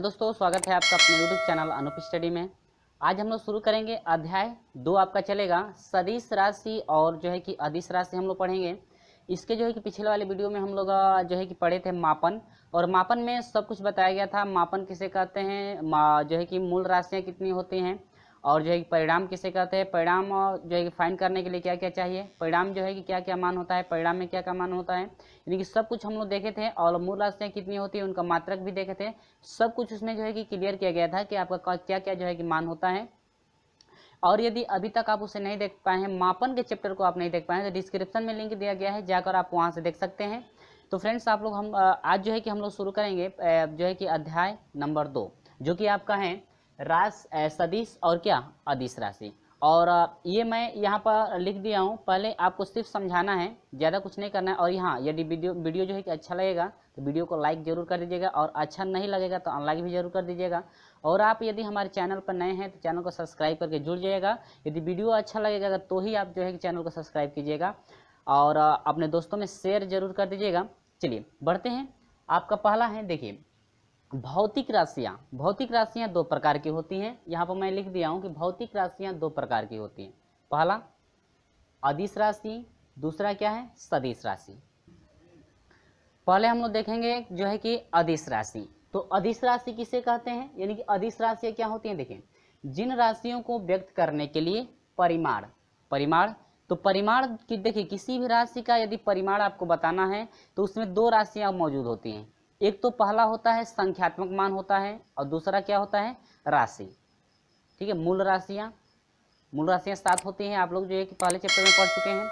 hello दोस्तों स्वागत है आपका अपने यूट्यूब चैनल अनुप स्टडी में आज हम लोग शुरू करेंगे अध्याय दो आपका चलेगा सदिश राशि और जो है कि अधिस राशि हम लोग पढ़ेंगे इसके जो है कि पिछले वाले वीडियो में हम लोग जो है कि पढ़े थे मापन और मापन में सब कुछ बताया गया था मापन किसे कहते हैं जो है कि मूल राशियाँ कितनी होती हैं और जो है कि परिणाम किसे कहते हैं परिणाम जो है कि फाइन करने के लिए क्या क्या चाहिए परिणाम जो है कि क्या क्या मान होता है परिणाम में क्या क्या मान होता है यानी कि सब कुछ हम लोग देखे थे और मूल राशियाँ कितनी होती है उनका मात्रक भी देखे थे सब कुछ उसमें जो है कि क्लियर किया गया था कि आपका क्या क्या जो है कि मान होता है और यदि अभी तक आप उसे नहीं देख पाए हैं मापन के चैप्टर को आप नहीं देख पाए हैं तो डिस्क्रिप्शन में लिंक दिया गया है जाकर आप वहाँ से देख सकते हैं तो फ्रेंड्स आप लोग हम आज जो है कि हम लोग शुरू करेंगे जो है कि अध्याय नंबर दो जो कि आपका है रास सदिश और क्या अदिश राशि और ये मैं यहाँ पर लिख दिया हूँ पहले आपको सिर्फ समझाना है ज़्यादा कुछ नहीं करना है और यहाँ यदि वीडियो वीडियो जो है कि अच्छा लगेगा तो वीडियो को लाइक ज़रूर कर दीजिएगा और अच्छा नहीं लगेगा तो अनलाइक भी ज़रूर कर दीजिएगा और आप यदि हमारे चैनल पर नए हैं तो चैनल को सब्सक्राइब करके जुड़ जाइएगा यदि वीडियो अच्छा लगेगा तो ही आप जो है कि चैनल को सब्सक्राइब कीजिएगा और अपने दोस्तों में शेयर ज़रूर कर दीजिएगा चलिए बढ़ते हैं आपका पहला है देखिए भौतिक राशियाँ भौतिक राशियाँ दो प्रकार की होती हैं यहाँ पर मैं लिख दिया हूँ कि भौतिक राशियाँ दो प्रकार की होती हैं पहला अधिस राशि दूसरा क्या है सदिश राशि पहले हम लोग देखेंगे जो है कि अधिस राशि तो अधिस राशि किसे कहते हैं यानी कि अधिस राशियाँ क्या होती हैं देखें जिन राशियों को व्यक्त करने के लिए परिमाण परिमाण तो परिमाण की देखिए किसी भी राशि का यदि परिमाण आपको बताना है तो उसमें दो राशियाँ मौजूद होती हैं एक तो पहला होता है संख्यात्मक मान होता है और दूसरा क्या होता है राशि ठीक है मूल राशियाँ मूल राशियाँ सात होती हैं आप लोग जो है कि पहले चैप्टर में पढ़ चुके हैं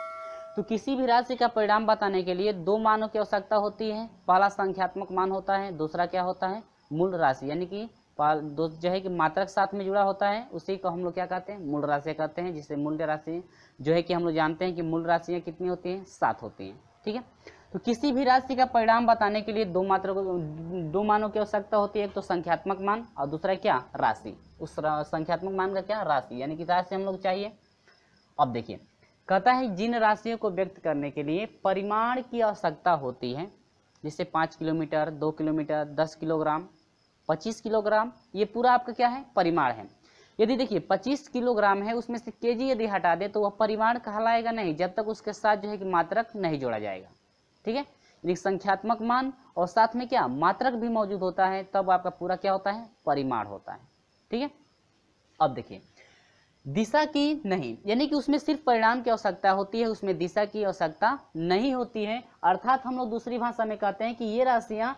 तो किसी भी राशि का परिणाम बताने के लिए दो मानों की आवश्यकता होती है पहला संख्यात्मक मान होता है दूसरा क्या होता है मूल राशि यानी कि दो जो है कि मात्रक साथ में जुड़ा होता है उसी को हम लोग क्या कहते हैं मूल राशि कहते हैं जिससे मूल्य राशि जो है कि हम लोग जानते हैं कि मूल राशियाँ कितनी होती हैं सात होती हैं ठीक है तो किसी भी राशि का परिणाम बताने के लिए दो मात्रा को दो मानों की आवश्यकता होती है एक तो संख्यात्मक मान और दूसरा क्या राशि उस संख्यात्मक मान का क्या राशि यानी कि राशि हम लोग चाहिए अब देखिए कहता है जिन राशियों को व्यक्त करने के लिए परिमाण की आवश्यकता होती है जैसे पाँच किलोमीटर दो किलोमीटर दस किलोग्राम पच्चीस किलोग्राम ये पूरा आपका क्या है परिमाण है यदि देखिए 25 किलोग्राम है उसमें से केजी यदि हटा दे तो वह परिमाण कहलाएगा नहीं जब तक उसके साथ जो है कि मात्रक नहीं जोड़ा जाएगा ठीक है यदि संख्यात्मक मान और साथ में क्या मात्रक भी मौजूद होता है तब आपका पूरा क्या होता है परिमाण होता है ठीक है अब देखिए दिशा की नहीं यानी कि उसमें सिर्फ परिणाम की आवश्यकता होती है उसमें दिशा की आवश्यकता नहीं होती है अर्थात हम लोग दूसरी भाषा में कहते हैं कि ये राशियां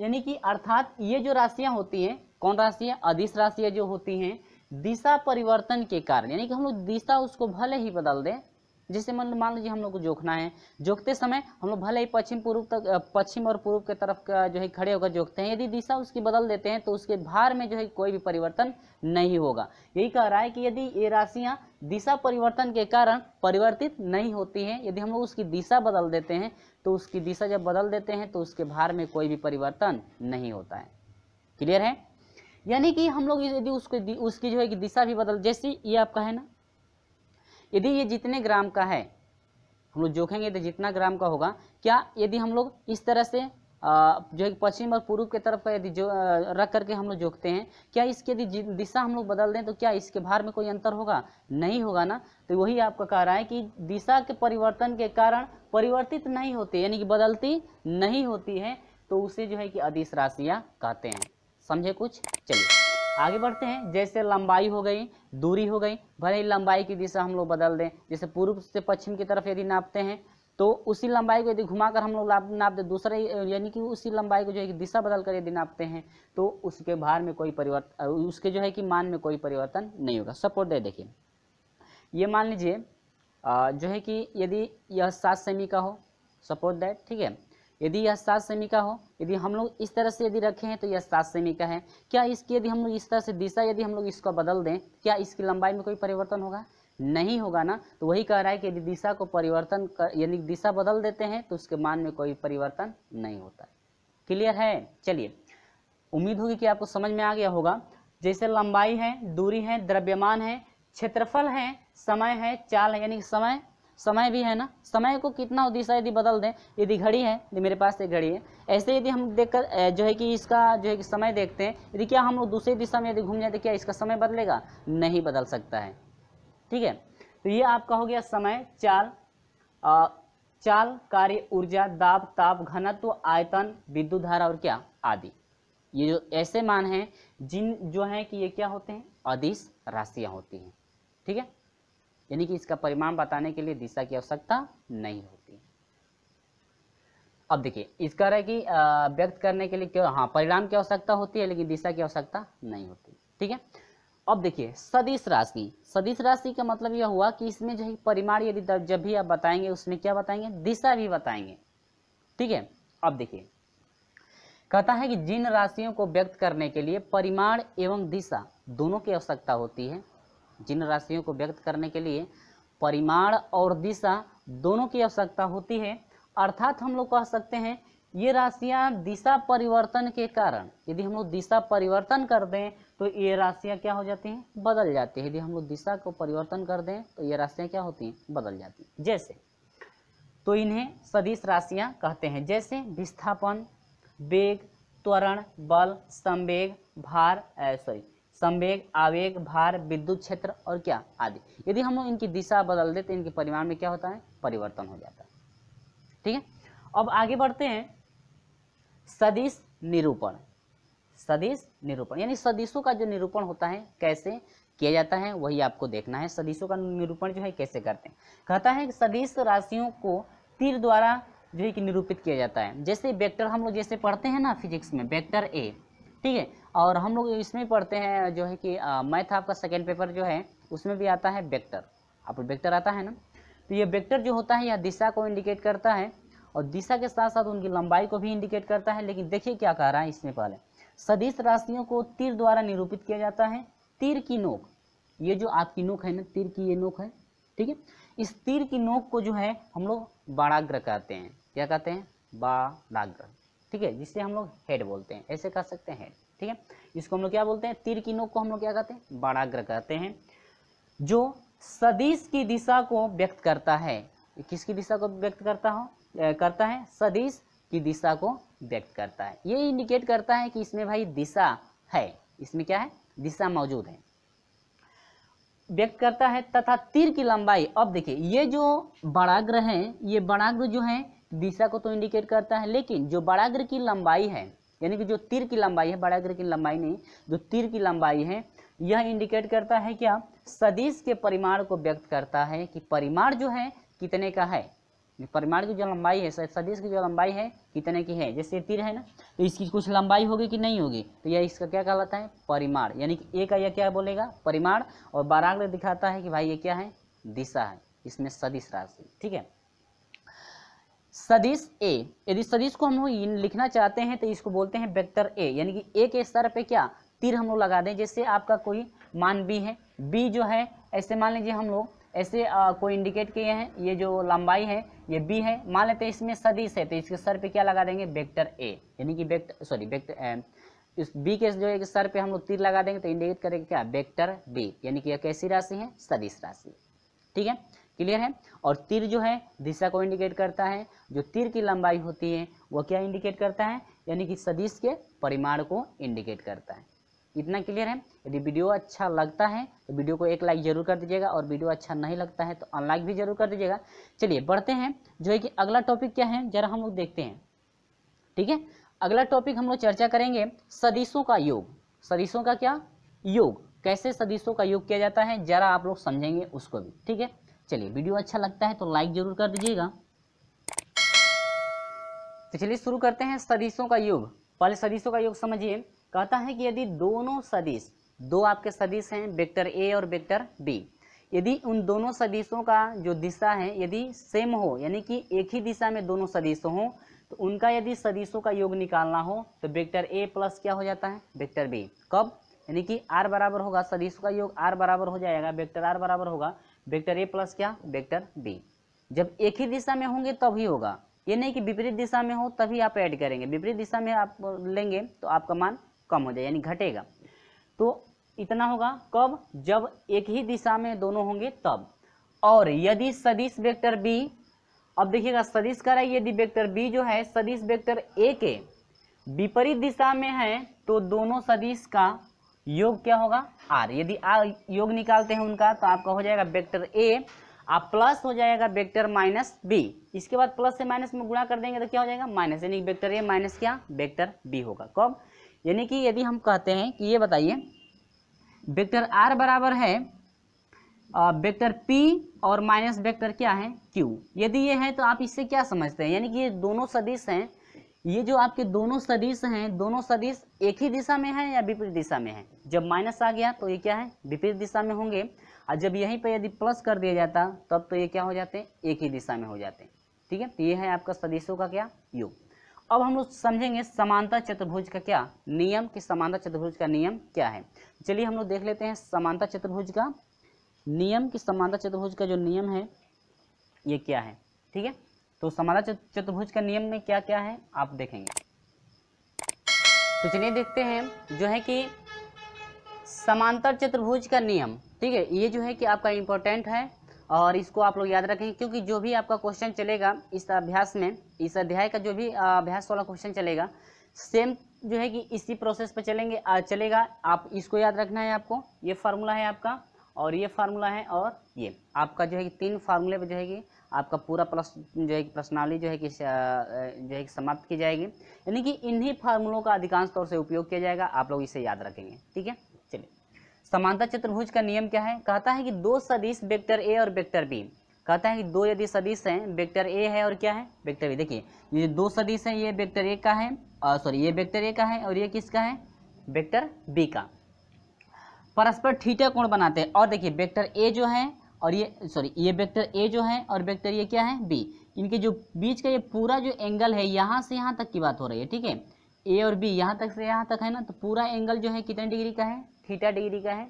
यानी कि अर्थात ये जो राशियां होती हैं कौन राशियां अधिस राशियां जो होती हैं दिशा परिवर्तन के कारण यानी कि हम लोग दिशा उसको भले ही बदल दें जैसे मान मान लीजिए हम लोग को जोखना है जोखते समय हम लोग भले ही पश्चिम पूर्व तक पश्चिम और पूर्व के तरफ का जो है खड़े होकर जोखते हैं यदि दिशा उसकी बदल देते हैं तो उसके भार में जो है कोई भी परिवर्तन नहीं होगा यही कह रहा है कि यदि ये राशियाँ दिशा परिवर्तन के कारण परिवर्तित नहीं होती हैं यदि हम लोग उसकी दिशा बदल देते हैं तो उसकी दिशा जब बदल देते हैं तो उसके भार में कोई भी परिवर्तन नहीं होता है क्लियर है यानी कि हम लोग यदि उसको उसकी जो है कि दिशा भी बदल जैसे ये आपका है ना यदि ये जितने ग्राम का है हम लोग जोखेंगे तो जितना ग्राम का होगा क्या यदि हम लोग इस तरह से जो है पश्चिम और पूर्व के तरफ का यदि जो रख करके हम लोग जोखते हैं क्या इसके यदि दिशा हम लोग बदल दें तो क्या इसके भार में कोई अंतर होगा नहीं होगा ना तो वही आपका कह रहा है कि दिशा के परिवर्तन के कारण परिवर्तित नहीं होते यानी कि बदलती नहीं होती है तो उसे जो है कि अधिस राशियाँ कहते हैं समझे कुछ चलिए आगे बढ़ते हैं जैसे लंबाई हो गई दूरी हो गई भले ही लंबाई की दिशा हम लोग बदल दें जैसे पूर्व से पश्चिम की तरफ यदि नापते हैं तो उसी लंबाई को यदि घुमाकर हम लोग नाप दें दूसरे यानी कि उसी लंबाई को जो है दिशा बदल कर यदि नापते हैं तो उसके भार में कोई परिवर्तन उसके जो है कि मान में कोई परिवर्तन नहीं होगा सपोर्ट दे देखिए ये मान लीजिए जो है कि यदि यह सात सेमी का हो सपोर्ट दैट ठीक है यदि यह सात सेमी का हो यदि हम लोग इस तरह से यदि रखे हैं तो यह सात सेमी का है क्या इसकी यदि हम लोग इस तरह से दिशा यदि हम लोग इसको बदल दें क्या इसकी लंबाई में कोई परिवर्तन होगा नहीं होगा ना तो वही कह रहा है कि यदि दिशा को परिवर्तन कर यानी दिशा बदल देते हैं तो उसके मान में कोई परिवर्तन नहीं होता क्लियर है चलिए उम्मीद होगी कि आपको समझ में आ गया होगा जैसे लंबाई है दूरी है द्रव्यमान है क्षेत्रफल है समय है चाल है यानी समय समय भी है ना समय को कितना दिशा यदि बदल दें यदि घड़ी है यदि मेरे पास एक घड़ी है ऐसे यदि हम देखकर जो है कि इसका जो है कि समय देखते हैं यदि क्या हम लोग दूसरी दिशा में यदि घूम जाए तो क्या इसका समय बदलेगा नहीं बदल सकता है ठीक है तो ये आपका हो गया समय चाल आ, चाल कार्य ऊर्जा दाब ताप घनत्व आयतन विद्युत धारा और क्या आदि ये जो ऐसे मान हैं जिन जो हैं कि ये क्या होते हैं अधिस राशियां होती हैं ठीक है यानी कि इसका परिमाण बताने के लिए दिशा की आवश्यकता नहीं होती अब देखिए इसका रहे कि व्यक्त करने के लिए क्यों हाँ परिणाम की आवश्यकता होती है लेकिन दिशा की आवश्यकता नहीं होती ठीक है अब देखिए सदिश राशि सदिश राशि का मतलब यह हुआ कि इसमें जो है परिमाण यदि जब भी आप बताएंगे उसमें क्या बताएंगे दिशा भी बताएंगे ठीक है अब देखिए कहता है कि जिन राशियों को व्यक्त करने के लिए परिमाण एवं दिशा दोनों की आवश्यकता होती है जिन राशियों को व्यक्त करने के लिए परिमाण और दिशा दोनों की आवश्यकता होती है अर्थात हम लोग कह सकते हैं ये राशियां दिशा परिवर्तन के कारण यदि हम लोग दिशा परिवर्तन कर दें तो ये राशियां क्या हो जाती हैं बदल जाती है यदि हम लोग दिशा को परिवर्तन कर दें तो ये राशियां क्या होती हैं बदल जाती हैं जैसे तो इन्हें सदिश राशियां कहते हैं जैसे विस्थापन वेग त्वरण बल संवेग भार सॉरी संवेग आवेग भार विद्युत क्षेत्र और क्या आदि यदि हम लोग इनकी दिशा बदल दे तो इनके परिमाण में क्या होता है परिवर्तन हो जाता है ठीक है अब आगे बढ़ते हैं सदिश निरूपण सदिश निरूपण यानी सदिशों का जो निरूपण होता है कैसे किया जाता है वही आपको देखना है सदिशों का निरूपण जो है कैसे करते हैं कहता है कि सदिश राशियों को तीर द्वारा जो है कि निरूपित किया जाता है जैसे वेक्टर हम लोग जैसे पढ़ते हैं ना फिजिक्स में वेक्टर ए ठीक है और हम लोग इसमें पढ़ते हैं जो है कि मैथ आपका सेकेंड पेपर जो है उसमें भी आता है वेक्टर आप वेक्टर आता है ना तो ये वेक्टर जो होता है यह दिशा को इंडिकेट करता है और दिशा के साथ साथ उनकी लंबाई को भी इंडिकेट करता है लेकिन देखिए क्या कह रहा है इसमें पहले सदिश राशियों को तीर द्वारा निरूपित किया जाता है तीर की नोक ये जो आपकी नोक है ना तीर की ये नोक है ठीक है इस तीर की नोक को जो है हम लोग बाड़ाग्र कहते हैं क्या कहते हैं बाड़ाग्र ठीक है जिसे हम लोग हेड बोलते हैं ऐसे कह सकते हैं हेड ठीक है इसको हम लोग क्या बोलते हैं तीर की नोक को हम लोग क्या कहते हैं बाणाग्र कहते हैं जो सदीश की दिशा को व्यक्त करता है किसकी दिशा को व्यक्त करता हो करता है सदीश की दिशा को व्यक्त करता है ये इंडिकेट करता है कि इसमें भाई दिशा है इसमें क्या है दिशा मौजूद है व्यक्त करता है तथा तीर की लंबाई अब देखिए ये जो बड़ाग्र है ये बड़ाग्र जो है दिशा को तो इंडिकेट करता है लेकिन जो बड़ाग्र की लंबाई है यानी कि जो तीर की लंबाई है बड़ाग्र की लंबाई नहीं जो तीर की लंबाई है यह इंडिकेट करता है क्या सदिश के परिमाण को व्यक्त करता है कि परिमाण जो है कितने का है परिमाण की जो लंबाई है सदिश की जो लंबाई है कितने की है जैसे तीर है ना तो इसकी कुछ लंबाई होगी कि नहीं होगी तो यह इसका क्या कहलाता है परिमाण यानी कि ए का यह क्या बोलेगा परिमाण और बाराग्र दिखाता है कि भाई ये क्या है दिशा है इसमें सदिश राशि ठीक है सदिश ए यदि सदिश को हम लोग लिखना चाहते हैं तो इसको बोलते हैं वेक्टर ए यानी कि ए के स्तर पे क्या तीर हम लोग लगा दें जैसे आपका कोई मान बी है बी जो है ऐसे मान लीजिए हम लोग ऐसे कोई इंडिकेट किए हैं ये जो लंबाई है ये बी है मान लेते हैं इसमें सदिश है तो इसके सर पे क्या लगा देंगे वेक्टर ए यानी कि वेक्टर सॉरी वेक्टर इस बी के जो है सर पे हम लोग तीर लगा देंगे तो इंडिकेट करेंगे क्या वेक्टर बी यानी कि यह कैसी राशि है सदिश राशि ठीक है क्लियर है और तीर जो है दिशा को इंडिकेट करता है जो तीर की लंबाई होती है वह क्या इंडिकेट करता है यानी कि सदिश के परिमाण को इंडिकेट करता है इतना क्लियर है यदि वीडियो अच्छा लगता है तो वीडियो को एक लाइक जरूर कर दीजिएगा और वीडियो अच्छा नहीं लगता है तो अनलाइक भी जरूर कर दीजिएगा चलिए बढ़ते हैं जो है कि अगला टॉपिक क्या है जरा हम लोग देखते हैं ठीक है अगला टॉपिक हम लोग चर्चा करेंगे सदिशों का योग सदिशों का क्या योग कैसे सदिशों का योग किया जाता है जरा आप लोग समझेंगे उसको भी ठीक है चलिए वीडियो अच्छा लगता है तो लाइक जरूर कर दीजिएगा तो चलिए शुरू करते हैं सदिशों का युग पहले सदिशों का युग समझिए कहता है कि यदि दोनों सदिश दो आपके सदिश हैं वेक्टर ए और वेक्टर बी यदि उन दोनों सदिशों का जो दिशा है यदि सेम हो यानी कि एक ही दिशा में दोनों सदिश हो तो उनका यदि सदिशों का योग निकालना हो तो वेक्टर ए प्लस क्या हो जाता है वेक्टर बी कब यानी कि आर बराबर होगा सदिशों का योग आर बराबर हो जाएगा वेक्टर आर बराबर होगा वेक्टर ए प्लस क्या वेक्टर बी जब एक ही दिशा में होंगे तभी होगा ये नहीं कि विपरीत दिशा में हो तभी आप ऐड करेंगे विपरीत दिशा में आप लेंगे तो आपका मान कम हो जाए यानी घटेगा तो इतना होगा कब जब एक ही दिशा में दोनों होंगे तब और यदि सदिश वेक्टर बी अब देखिएगा सदिश कर यदि वेक्टर बी जो है सदिश वेक्टर ए के विपरीत दिशा में है तो दोनों सदिश का योग क्या होगा आर यदि आर योग निकालते हैं उनका तो आपका हो जाएगा वेक्टर ए आप प्लस हो जाएगा वेक्टर माइनस बी इसके बाद प्लस से माइनस में गुणा कर देंगे तो क्या हो जाएगा माइनस यानी वेक्टर ए माइनस क्या वेक्टर बी होगा कब यानी कि यदि हम कहते हैं कि ये बताइए वेक्टर आर बराबर है वेक्टर पी और माइनस वेक्टर क्या है क्यू यदि ये है तो आप इससे क्या समझते हैं यानी कि ये दोनों सदिश हैं ये जो आपके दोनों सदिश हैं दोनों सदिश एक ही दिशा में है या विपरीत दिशा में है जब माइनस आ गया तो ये क्या है विपरीत दिशा में होंगे और जब यहीं पर यदि प्लस कर दिया जाता तब तो ये क्या हो जाते हैं एक ही दिशा में हो जाते हैं ठीक है तो ये है आपका सदिशों का क्या योग अब हम लोग समझेंगे समानता चतुर्भुज का क्या नियम कि समानता चतुर्भुज का नियम क्या है चलिए हम लोग देख लेते हैं समानता चतुर्भुज का नियम कि समानता चतुर्भुज का जो नियम है ये क्या है ठीक है तो समाना चतुर्भुज का नियम में क्या क्या है आप देखेंगे तो चलिए देखते हैं जो है कि समांतर चतुर्भुज का नियम ठीक है ये जो है कि आपका इम्पोर्टेंट है और इसको आप लोग याद रखें क्योंकि जो भी आपका क्वेश्चन चलेगा इस अभ्यास में इस अध्याय का जो भी अभ्यास वाला क्वेश्चन चलेगा सेम जो है कि इसी प्रोसेस पर चलेंगे चलेगा आप इसको याद रखना है आपको ये फार्मूला है आपका और ये फार्मूला है और ये आपका जो है कि तीन फार्मूले पर जो है कि आपका पूरा प्रश्न जो है प्रश्नावली जो है कि जो है समाप्त की जाएगी यानी कि इन्हीं फार्मूलों का अधिकांश तौर से उपयोग किया जाएगा आप लोग इसे याद रखेंगे ठीक है चलिए समानता चतुर्भुज का नियम क्या है कहता है कि दो सदिश वेक्टर ए और वेक्टर बी कहता है कि दो यदि सदिश हैं वेक्टर ए है और क्या है वेक्टर बी देखिए ये दो सदिश है ये वेक्टर ए का है सॉरी ये वेक्टर ए का है और ये किसका है वेक्टर बी का परस्पर थीटा कोण बनाते हैं और देखिए वेक्टर ए जो है और ये सॉरी ये वेक्टर ए जो है और वेक्टर ये क्या है बी इनके जो बीच का ये पूरा जो एंगल है यहाँ से यहाँ तक की बात हो रही है ठीक है ए और बी यहाँ तक से यहाँ तक है ना तो पूरा एंगल जो है कितने डिग्री का है थीटा डिग्री का है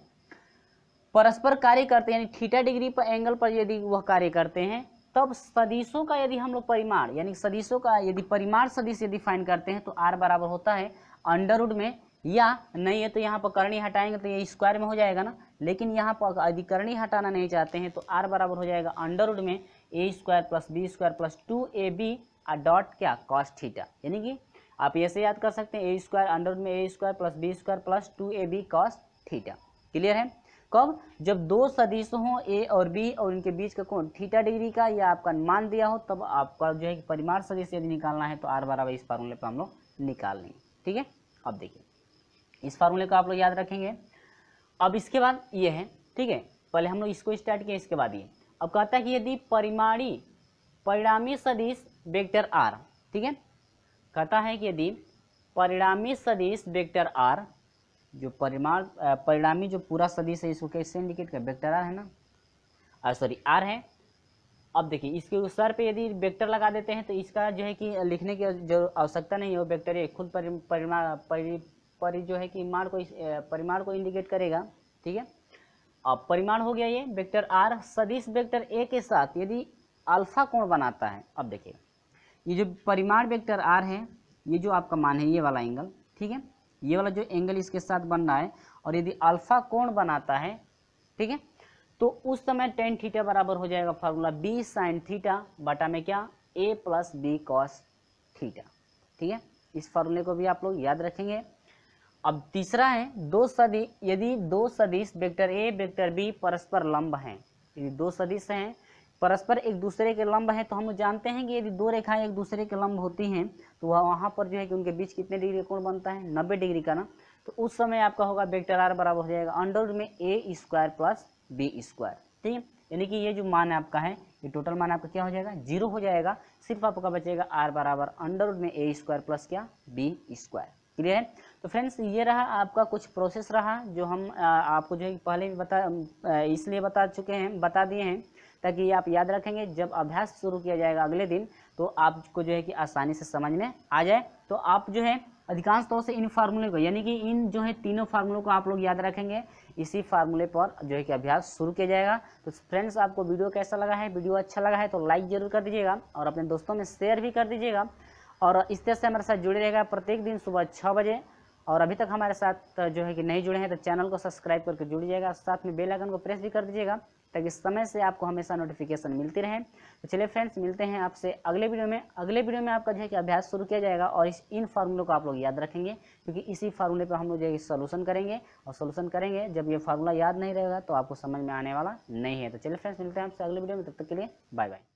परस्पर कार्य करते हैं यानी थीटा डिग्री पर एंगल पर यदि वह कार्य करते हैं तब सदिशों का यदि हम लोग परिमाण यानी सदिशों का यदि परिमाण सदिश यदि फाइन करते हैं तो आर बराबर होता है अंडरवुड में या नहीं है तो यहाँ पर करणी हटाएंगे तो ये स्क्वायर में हो जाएगा ना लेकिन यहाँ पर अधिकरणी हटाना नहीं चाहते हैं तो आर बराबर हो जाएगा अंडरवुड में ए square plus B square plus two A B dot क्या कॉस्ट थीटा यानी कि आप ऐसे याद कर सकते हैं ए स्क्वायर अंडरवुड में ए square plus B square plus two A B cos theta clear है कब जब दो सदिश हों ए और बी और इनके बीच का कौन थीटा डिग्री का या आपका मान दिया हो तब आपका जो है कि परिमाण सदिश यदि निकालना है तो आर बराबर इस फार्मूले पर हम लोग निकाल लेंगे ठीक है अब देखिए इस फार्मूले को आप लोग याद रखेंगे अब इसके बाद ये है ठीक है पहले हम लोग इसको स्टार्ट किया इसके बाद ये अब कहता है कि यदि परिमाणी परिणामी सदिश वेक्टर आर ठीक है कहता है कि यदि परिणामी सदिश वेक्टर आर जो परिमाण परिणामी जो पूरा सदिश है इसको कैसे इंडिकेट कर वेक्टर आर है ना सॉरी आर है अब देखिए इसके सर पे यदि वेक्टर लगा देते हैं तो इसका जो है कि लिखने की जो आवश्यकता नहीं है वो वेक्टर ये खुद परिमाण परि, पर जो है कि मान को परिमाण को इंडिकेट करेगा ठीक है अब परिमाण हो गया ये वेक्टर आर सदिश वेक्टर ए के साथ यदि अल्फा कोण बनाता है अब देखिए ये जो परिमाण वेक्टर आर है ये जो आपका मान है ये वाला एंगल ठीक है ये वाला जो एंगल इसके साथ बन रहा है और यदि अल्फा कोण बनाता है ठीक है तो उस समय टेन थीटा बराबर हो जाएगा फार्मूला बी साइन थीटा बटा में क्या a plus b cos theta ठीक है इस फार्मूले को भी आप लोग याद रखेंगे अब तीसरा है दो सदी यदि दो सदिश वेक्टर ए वेक्टर बी परस्पर लंब हैं यदि दो सदिश हैं परस्पर एक दूसरे के लंब हैं तो हम जानते हैं कि यदि दो रेखाएं एक दूसरे के लंब होती हैं तो वह वहाँ पर जो है कि उनके बीच कितने डिग्री कोण बनता है नब्बे डिग्री का ना तो उस समय आपका होगा वेक्टर आर बराबर हो जाएगा अंडर में ए स्क्वायर प्लस बी स्क्वायर ठीक है यानी कि ये जो मान आपका है ये टोटल मान आपका क्या हो जाएगा जीरो हो जाएगा सिर्फ आपका बचेगा आर बराबर अंडर में ए स्क्वायर प्लस क्या बी स्क्वायर क्लियर है तो फ्रेंड्स ये रहा आपका कुछ प्रोसेस रहा जो हम आपको जो है पहले भी बता इसलिए बता चुके हैं बता दिए हैं ताकि आप याद रखेंगे जब अभ्यास शुरू किया जाएगा अगले दिन तो आपको जो है कि आसानी से समझ में आ जाए तो आप जो है अधिकांश तौर से इन फार्मूले को यानी कि इन जो है तीनों फार्मूलों को आप लोग याद रखेंगे इसी फार्मूले पर जो है कि अभ्यास शुरू किया जाएगा तो फ्रेंड्स आपको वीडियो कैसा लगा है वीडियो अच्छा लगा है तो लाइक जरूर कर दीजिएगा और अपने दोस्तों में शेयर भी कर दीजिएगा और इस तरह से हमारे साथ जुड़े रहेगा प्रत्येक दिन सुबह छः बजे और अभी तक हमारे साथ जो है कि नहीं जुड़े हैं तो चैनल को सब्सक्राइब करके जुड़ जाएगा साथ में बेल आइकन को प्रेस भी कर दीजिएगा ताकि समय से आपको हमेशा नोटिफिकेशन मिलती रहे तो चलिए फ्रेंड्स मिलते हैं आपसे अगले वीडियो में अगले वीडियो में आपका जो है कि अभ्यास शुरू किया जाएगा और इस इन फार्मूलों को आप लोग याद रखेंगे क्योंकि इसी फार्मूले पर हम लोग जो है सोल्यूशन करेंगे और सोल्यूशन करेंगे जब ये फार्मूला याद नहीं रहेगा तो आपको समझ में आने वाला नहीं है तो चलिए फ्रेंड्स मिलते हैं आपसे अगले वीडियो में तब तक के लिए बाय बाय